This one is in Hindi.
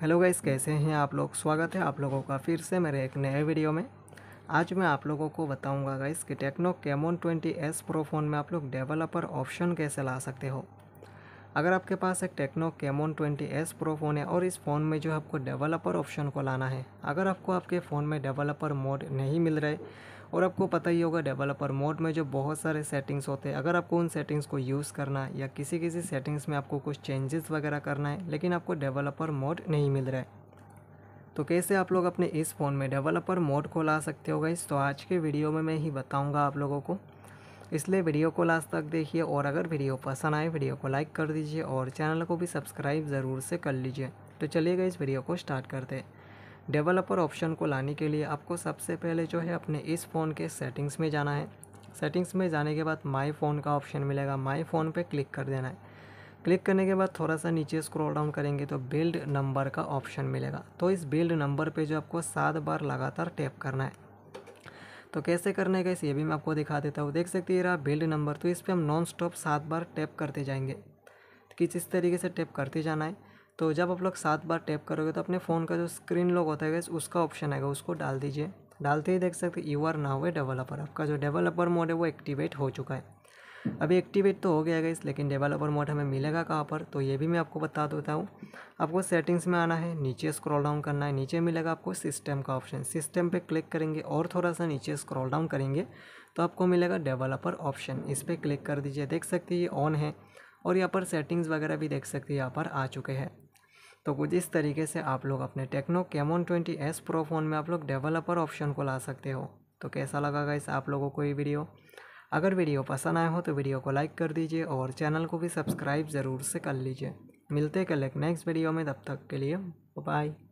हेलो गाइस कैसे हैं आप लोग स्वागत है आप लोगों का फिर से मेरे एक नए वीडियो में आज मैं आप लोगों को बताऊंगा गाइस कि Tecno Camon twenty S Pro phone में आप लोग डेवलपर ऑप्शन कैसे ला सकते हो अगर आपके पास एक Tecno Camon twenty S Pro phone है और इस फ़ोन में जो आपको डेवलपर ऑप्शन को लाना है अगर आपको आपके फ़ोन में डेवलपर मोड नहीं मिल रहे और आपको पता ही होगा डेवलपर मोड में जो बहुत सारे सेटिंग्स होते हैं अगर आपको उन सेटिंग्स को यूज़ करना है या किसी किसी सेटिंग्स में आपको कुछ चेंजेस वगैरह करना है लेकिन आपको डेवलपर मोड नहीं मिल रहा है तो कैसे आप लोग अपने इस फ़ोन में डेवलपर मोड को ला सकते हो गई तो आज के वीडियो में मैं ही बताऊँगा आप लोगों को इसलिए वीडियो को लास्ट तक देखिए और अगर वीडियो पसंद आए वीडियो को लाइक कर दीजिए और चैनल को भी सब्सक्राइब ज़रूर से कर लीजिए तो चलिएगा इस वीडियो को स्टार्ट करते हैं डेवलपर ऑप्शन को लाने के लिए आपको सबसे पहले जो है अपने इस फ़ोन के सेटिंग्स में जाना है सेटिंग्स में जाने के बाद माई फ़ोन का ऑप्शन मिलेगा माई फ़ोन पर क्लिक कर देना है क्लिक करने के बाद थोड़ा सा नीचे स्क्रॉल डाउन करेंगे तो बिल्ड नंबर का ऑप्शन मिलेगा तो इस बिल्ड नंबर पे जो आपको सात बार लगातार टैप करना है तो कैसे करने का इस ये भी मैं आपको दिखा देता हूँ देख सकते हैं रहा बिल्ड नंबर तो इस पर हम नॉन स्टॉप सात बार टैप करते जाएंगे किस इस तरीके से टैप करते जाना है तो जब आप लोग सात बार टैप करोगे तो अपने फ़ोन का जो स्क्रीन लॉक होता है उसका ऑप्शन आएगा उसको डाल दीजिए डालते ही देख सकते you are now a developer आपका जो डेवलपर मोड है वो एक्टिवेट हो चुका है अभी एक्टिवेट तो हो गया गई लेकिन डेवलपर मोड हमें मिलेगा कहाँ पर तो ये भी मैं आपको बता देता हूँ आपको सेटिंग्स में आना है नीचे स्क्रॉल डाउन करना है नीचे मिलेगा आपको सिस्टम का ऑप्शन सिस्टम पे क्लिक करेंगे और थोड़ा सा नीचे स्क्रॉल डाउन करेंगे तो आपको मिलेगा डेवलपर ऑप्शन इस पर क्लिक कर दीजिए देख सकते ये ऑन है और यहाँ पर सेटिंग्स वगैरह भी देख सकते यहाँ पर आ चुके हैं तो कुछ इस तरीके से आप लोग अपने Tecno Camon twenty S Pro phone में आप लोग डेवलपर ऑप्शन को ला सकते हो तो कैसा लगा गाइस आप लोगों को ये वीडियो अगर वीडियो पसंद आया हो तो वीडियो को लाइक कर दीजिए और चैनल को भी सब्सक्राइब ज़रूर से कर लीजिए मिलते कल एक नेक्स्ट वीडियो में तब तक के लिए बाय